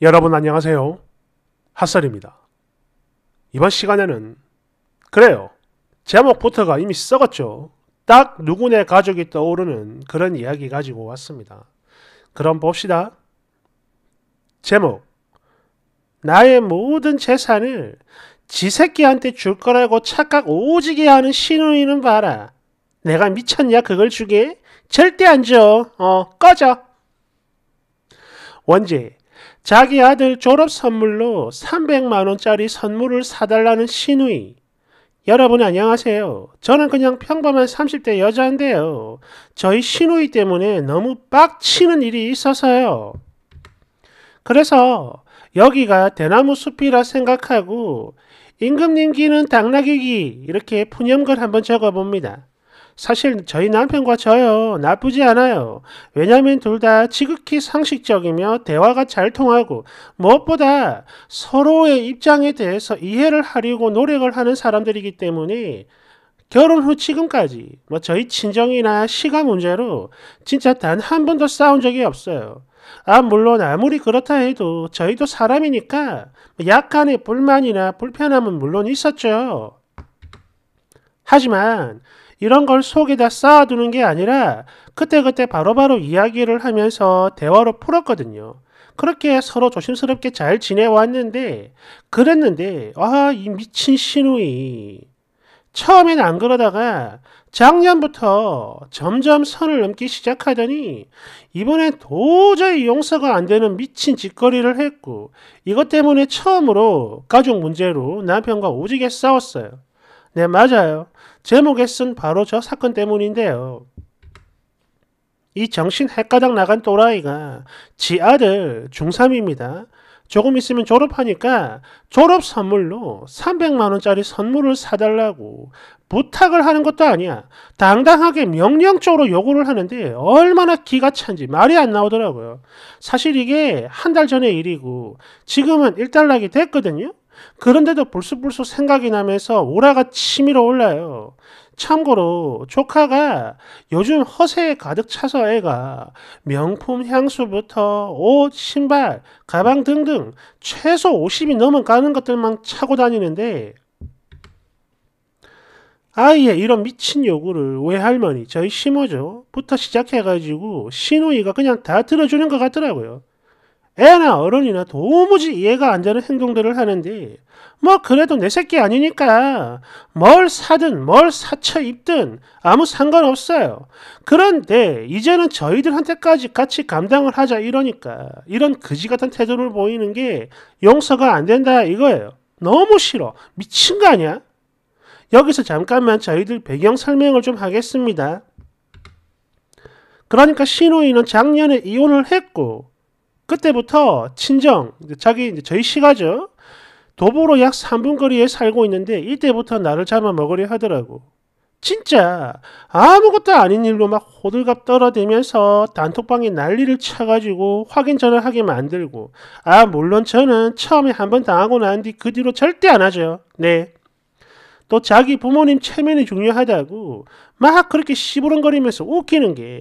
여러분 안녕하세요. 핫설입니다. 이번 시간에는 그래요. 제목부터가 이미 썩었죠. 딱 누구네 가족이 떠오르는 그런 이야기 가지고 왔습니다. 그럼 봅시다. 제목 나의 모든 재산을 지새끼한테 줄 거라고 착각 오지게 하는 신우이는 봐라. 내가 미쳤냐 그걸 주게? 절대 안 줘. 어 꺼져. 원제 자기 아들 졸업 선물로 300만원짜리 선물을 사달라는 신우이 여러분 안녕하세요. 저는 그냥 평범한 30대 여자인데요. 저희 신우이 때문에 너무 빡치는 일이 있어서요. 그래서 여기가 대나무 숲이라 생각하고 임금님 기는 당나귀기 이렇게 푸념글 한번 적어봅니다. 사실 저희 남편과 저요 나쁘지 않아요. 왜냐면둘 다 지극히 상식적이며 대화가 잘 통하고 무엇보다 서로의 입장에 대해서 이해를 하려고 노력을 하는 사람들이기 때문에 결혼 후 지금까지 뭐 저희 친정이나 시가 문제로 진짜 단 한 번도 싸운 적이 없어요. 아, 물론 아무리 그렇다 해도 저희도 사람이니까 뭐 약간의 불만이나 불편함은 물론 있었죠. 하지만 이런 걸 속에다 쌓아두는 게 아니라 그때그때 바로바로 이야기를 하면서 대화로 풀었거든요. 그렇게 서로 조심스럽게 잘 지내왔는데 그랬는데 아 이 미친 신우이 처음엔 안 그러다가 작년부터 점점 선을 넘기 시작하더니 이번엔 도저히 용서가 안 되는 미친 짓거리를 했고 이것 때문에 처음으로 가족 문제로 남편과 오지게 싸웠어요. 네, 맞아요. 제목에 쓴 바로 저 사건 때문인데요. 이 정신 헷가닥 나간 또라이가 지 아들 중3입니다. 조금 있으면 졸업하니까 졸업 선물로 300만원짜리 선물을 사달라고 부탁을 하는 것도 아니야. 당당하게 명령적으로 요구를 하는데 얼마나 기가 찬지 말이 안 나오더라고요. 사실 이게 한 달 전의 일이고 지금은 1달락이 됐거든요. 그런데도 불쑥불쑥 생각이 나면서 오라가 치밀어 올라요. 참고로 조카가 요즘 허세에 가득 차서 애가 명품 향수부터 옷, 신발, 가방 등등 최소 50이 넘은가는 것들만 차고 다니는데 아예 이런 미친 요구를 외할머니, 저희 시모죠 부터 시작해가지고 시누이가 그냥 다 들어주는 것 같더라고요. 애나 어른이나 도무지 이해가 안 되는 행동들을 하는데 뭐 그래도 내 새끼 아니니까 뭘 사든 뭘 사쳐 입든 아무 상관없어요. 그런데 이제는 저희들한테까지 같이 감당을 하자 이러니까 이런 그지 같은 태도를 보이는 게 용서가 안 된다 이거예요. 너무 싫어. 미친 거 아니야? 여기서 잠깐만 저희들 배경 설명을 좀 하겠습니다. 그러니까 신우이는 작년에 이혼을 했고 그때부터 친정, 자기 이제 저희 시가죠. 도보로 약 3분 거리에 살고 있는데 이때부터 나를 잡아먹으려 하더라고. 진짜 아무것도 아닌 일로 막 호들갑 떨어대면서 단톡방에 난리를 쳐가지고 확인 전화 하게 만들고 아 물론 저는 처음에 한 번 당하고 난 뒤 그 뒤로 절대 안 하죠. 네또 자기 부모님 체면이 중요하다고 막 그렇게 시부렁거리면서 웃기는 게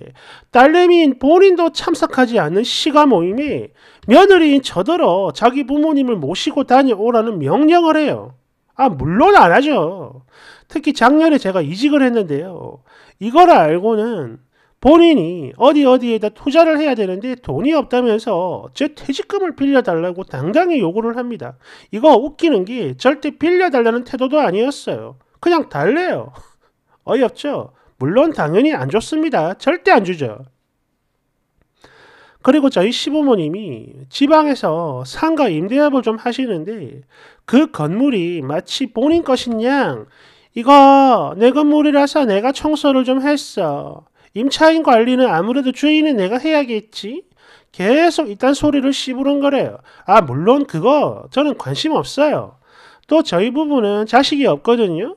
딸내미인 본인도 참석하지 않는 시가 모임에 며느리인 저더러 자기 부모님을 모시고 다녀오라는 명령을 해요. 아, 물론 안 하죠. 특히 작년에 제가 이직을 했는데요. 이걸 알고는 본인이 어디 어디에다 투자를 해야 되는데 돈이 없다면서 제 퇴직금을 빌려달라고 당당히 요구를 합니다. 이거 웃기는 게 절대 빌려달라는 태도도 아니었어요. 그냥 달래요. 어이없죠? 물론 당연히 안 줬습니다. 절대 안 주죠. 그리고 저희 시부모님이 지방에서 상가 임대업을 좀 하시는데 그 건물이 마치 본인 것인 양 이거 내 건물이라서 내가 청소를 좀 했어. 임차인 관리는 아무래도 주인은 내가 해야겠지. 계속 이딴 소리를 씨부렁거래요 아, 물론 그거 저는 관심 없어요. 또 저희 부부는 자식이 없거든요.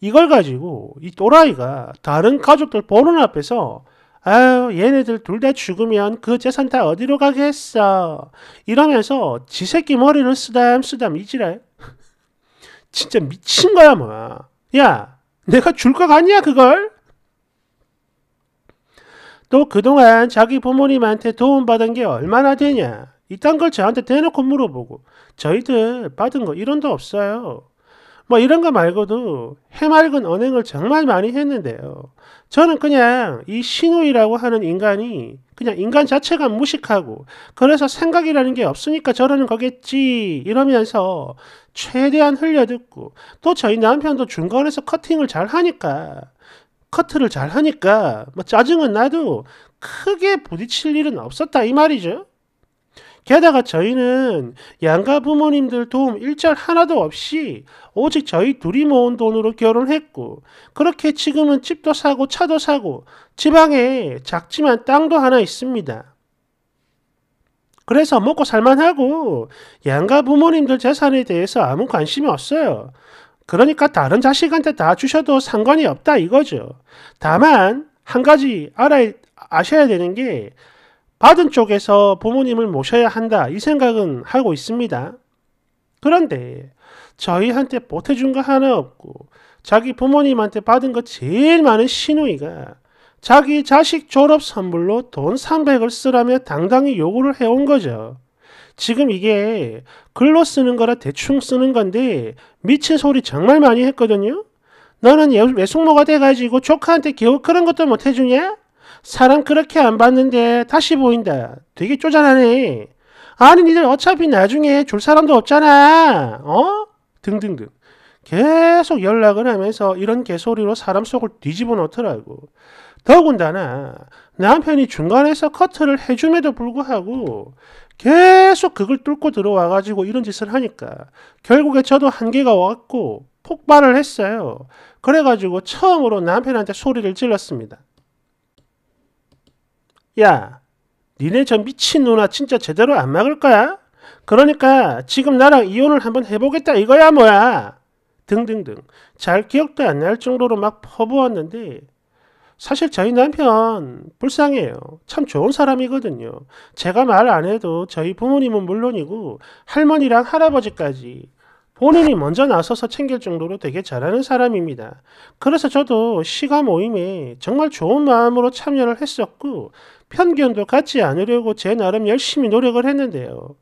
이걸 가지고 이 또라이가 다른 가족들 보는 앞에서 아유, 얘네들 둘 다 죽으면 그 재산 다 어디로 가겠어. 이러면서 지 새끼 머리를 쓰담쓰담 이지랄. 진짜 미친 거야, 뭐야. 야, 내가 줄거 같냐, 그걸? 또 그동안 자기 부모님한테 도움받은 게 얼마나 되냐 이딴 걸 저한테 대놓고 물어보고 저희들 받은 거 이런 도 없어요. 뭐 이런 거 말고도 해맑은 언행을 정말 많이 했는데요. 저는 그냥 이 신우이라고 하는 인간이 그냥 인간 자체가 무식하고 그래서 생각이라는 게 없으니까 저러는 거겠지 이러면서 최대한 흘려듣고 또 저희 남편도 중간에서 커팅을 잘 하니까 커트를 잘 하니까 뭐 짜증은 나도 크게 부딪힐 일은 없었다 이 말이죠. 게다가 저희는 양가 부모님들 도움 일절 하나도 없이 오직 저희 둘이 모은 돈으로 결혼했고 그렇게 지금은 집도 사고 차도 사고 지방에 작지만 땅도 하나 있습니다. 그래서 먹고 살만하고 양가 부모님들 재산에 대해서 아무 관심이 없어요. 그러니까 다른 자식한테 다 주셔도 상관이 없다 이거죠. 다만 한 가지 알아 아셔야 되는 게 받은 쪽에서 부모님을 모셔야 한다 이 생각은 하고 있습니다. 그런데 저희한테 보태준 거 하나 없고 자기 부모님한테 받은 거 제일 많은 신우이가 자기 자식 졸업 선물로 돈 300을 쓰라며 당당히 요구를 해온 거죠. 지금 이게 글로 쓰는 거라 대충 쓰는 건데 미친 소리 정말 많이 했거든요. 너는 외숙모가 돼가지고 조카한테 겨우 그런 것도 못 해주냐? 사람 그렇게 안 봤는데 다시 보인다. 되게 쪼잔하네. 아니 니들 어차피 나중에 줄 사람도 없잖아. 어? 등등등. 계속 연락을 하면서 이런 개소리로 사람 속을 뒤집어 놓더라고. 더군다나 남편이 중간에서 커트를 해줌에도 불구하고 계속 그걸 뚫고 들어와가지고 이런 짓을 하니까 결국에 저도 한계가 왔고 폭발을 했어요. 그래가지고 처음으로 남편한테 소리를 질렀습니다. 야, 니네 저 미친 누나 진짜 제대로 안 막을 거야? 그러니까 지금 나랑 이혼을 한번 해보겠다 이거야 뭐야? 등등등 잘 기억도 안 날 정도로 막 퍼부었는데 사실 저희 남편 불쌍해요. 참 좋은 사람이거든요. 제가 말 안 해도 저희 부모님은 물론이고 할머니랑 할아버지까지 본인이 먼저 나서서 챙길 정도로 되게 잘하는 사람입니다. 그래서 저도 시가 모임에 정말 좋은 마음으로 참여를 했었고 편견도 갖지 않으려고 제 나름 열심히 노력을 했는데요.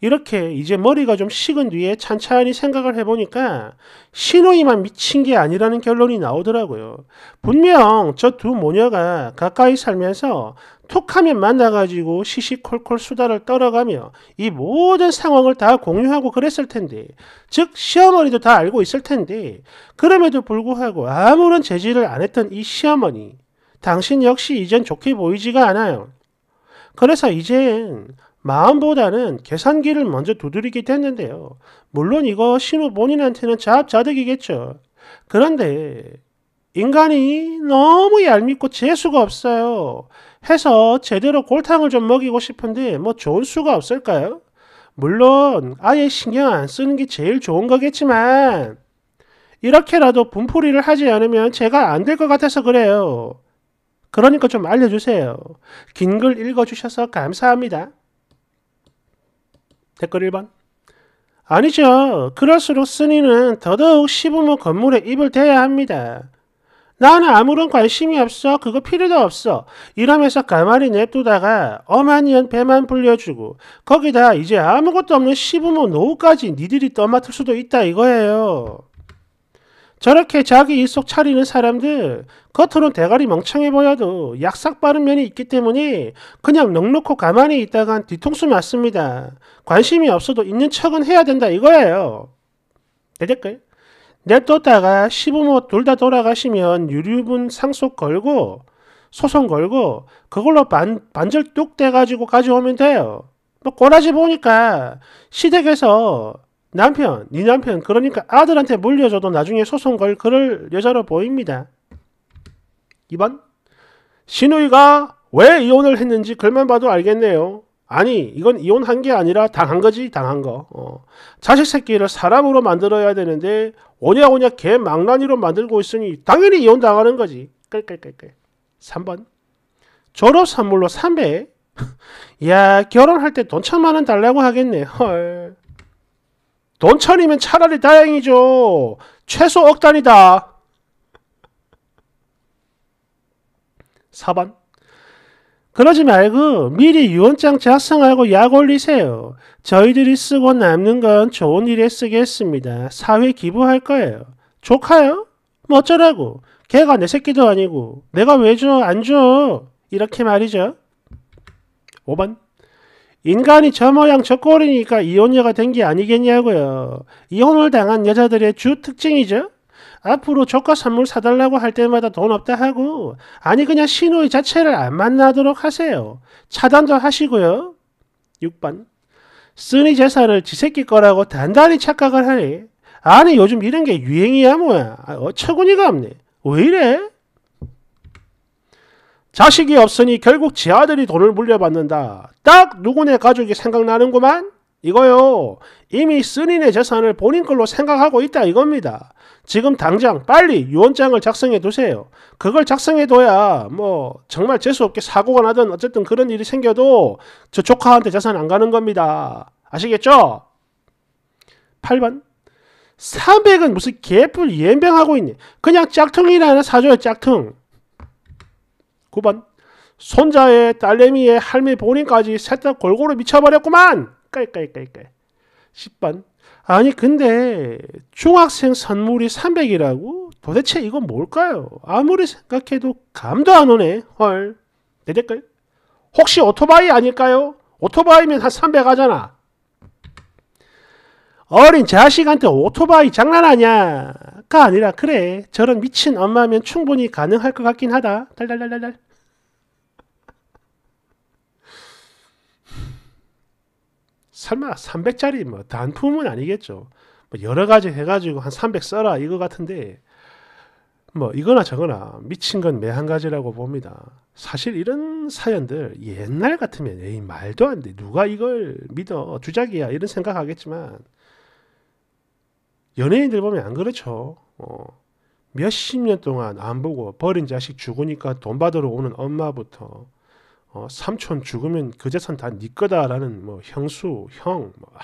이렇게 이제 머리가 좀 식은 뒤에 찬찬히 생각을 해보니까 신호이만 미친 게 아니라는 결론이 나오더라고요. 분명 저 두 모녀가 가까이 살면서 툭하면 만나가지고 시시콜콜 수다를 떨어가며 이 모든 상황을 다 공유하고 그랬을 텐데, 즉 시어머니도 다 알고 있을 텐데, 그럼에도 불구하고 아무런 제지를 안 했던 이 시어머니, 당신 역시 이젠 좋게 보이지가 않아요. 그래서 이젠 마음보다는 계산기를 먼저 두드리기도했는데요 물론 이거 신우 본인한테는 자업자득이겠죠. 그런데 인간이 너무 얄밉고 재수가 없어요. 해서 제대로 골탕을 좀 먹이고 싶은데 뭐 좋은 수가 없을까요? 물론 아예 신경 안 쓰는 게 제일 좋은 거겠지만 이렇게라도 분풀이를 하지 않으면 제가 안 될 것 같아서 그래요. 그러니까 좀 알려주세요. 긴 글 읽어주셔서 감사합니다. 댓글 1번. 아니죠. 그럴수록 스니는 더더욱 시부모 건물에 입을 대야 합니다. 나는 아무런 관심이 없어. 그거 필요도 없어. 이러면서 가만히 냅두다가 어만이한 배만 불려주고 거기다 이제 아무것도 없는 시부모 노후까지 니들이 떠맡을 수도 있다 이거예요. 저렇게 자기 일속 차리는 사람들 겉으론 대가리 멍청해 보여도 약삭 빠른 면이 있기 때문에 그냥 넉넉히 가만히 있다간 뒤통수 맞습니다. 관심이 없어도 있는 척은 해야 된다 이거예요. 대댓글 냅뒀다가 시부모 둘 다 돌아가시면 유류분 상속 걸고 소송 걸고 그걸로 반, 반절 뚝떼가지고 가져오면 돼요. 뭐 꼬라지 보니까 시댁에서 남편, 네 남편, 그러니까 아들한테 물려줘도 나중에 소송 걸 그럴 여자로 보입니다. 2번 신우이가 왜 이혼을 했는지 글만 봐도 알겠네요. 아니 이건 이혼한 게 아니라 당한 거지 당한 거. 어. 자식 새끼를 사람으로 만들어야 되는데 오냐오냐 개 망나니로 만들고 있으니 당연히 이혼 당하는 거지. 끌끌끌끌. 3번 졸업 선물로 3배. 야 결혼할 때 돈 천만 원 달라고 하겠네. 헐. 논천이면 차라리 다행이죠. 최소 억단이다 4번. 그러지 말고 미리 유언장 작성하고 약 올리세요. 저희들이 쓰고 남는 건 좋은 일에 쓰겠습니다. 사회 기부할 거예요. 조카요? 뭐 어쩌라고. 걔가 내 새끼도 아니고 내가 왜 줘? 안 줘. 이렇게 말이죠. 5번. 인간이 저 모양 저 꼴이니까 이혼녀가 된 게 아니겠냐고요. 이혼을 당한 여자들의 주 특징이죠. 앞으로 조카 선물 사달라고 할 때마다 돈 없다 하고 아니 그냥 신호의 자체를 안 만나도록 하세요. 차단도 하시고요. 6번 쓰니 재산을 지새끼 거라고 단단히 착각을 하니 아니 요즘 이런 게 유행이야 뭐야. 아, 어처구니가 없네. 왜 이래? 자식이 없으니 결국 제 아들이 돈을 물려받는다. 딱 누구네 가족이 생각나는구만? 이거요. 이미 쓰인의 재산을 본인 걸로 생각하고 있다 이겁니다. 지금 당장 빨리 유언장을 작성해 두세요. 그걸 작성해 둬야 뭐 정말 재수없게 사고가 나든 어쨌든 그런 일이 생겨도 저 조카한테 재산 안 가는 겁니다. 아시겠죠? 8번. 300은 무슨 개뿔 예명하고 있니? 그냥 짝퉁이라 하나 사줘요 짝퉁. 9번 손자의 딸내미의 할미 본인까지 셋다 골고루 미쳐버렸구만. 깔깔깔깔. 10번 아니 근데 중학생 선물이 300이라고? 도대체 이건 뭘까요? 아무리 생각해도 감도 안 오네. 헐. 내 댓글. 혹시 오토바이 아닐까요? 오토바이면 한 300 하잖아. 어린 자식한테 오토바이 장난 아냐 가 아니라 그래 저런 미친 엄마면 충분히 가능할 것 같긴 하다. 달달달달달. 설마 300짜리 뭐 단품은 아니겠죠. 뭐 여러 가지 해가지고 한 300 써라 이거 같은데 뭐 이거나 저거나 미친 건 매한 가지라고 봅니다. 사실 이런 사연들 옛날 같으면 에이 말도 안 돼. 누가 이걸 믿어. 주작이야. 이런 생각하겠지만 연예인들 보면 안 그렇죠. 어, 뭐 몇십 년 동안 안 보고 버린 자식 죽으니까 돈 받으러 오는 엄마부터 어, 삼촌 죽으면 그 재산 다 네 거다라는 뭐 형수, 형, 뭐, 아.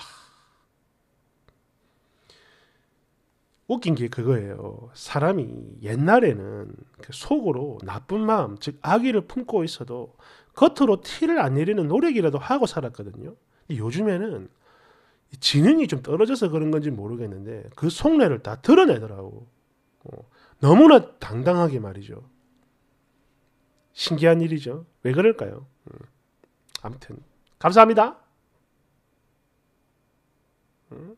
웃긴 게 그거예요. 사람이 옛날에는 그 속으로 나쁜 마음, 즉 악의를 품고 있어도 겉으로 티를 안 내리는 노력이라도 하고 살았거든요. 요즘에는 지능이 좀 떨어져서 그런 건지 모르겠는데 그 속내를 다 드러내더라고. 어, 너무나 당당하게 말이죠. 신기한 일이죠. 왜 그럴까요? 음. 아무튼 감사합니다. 음.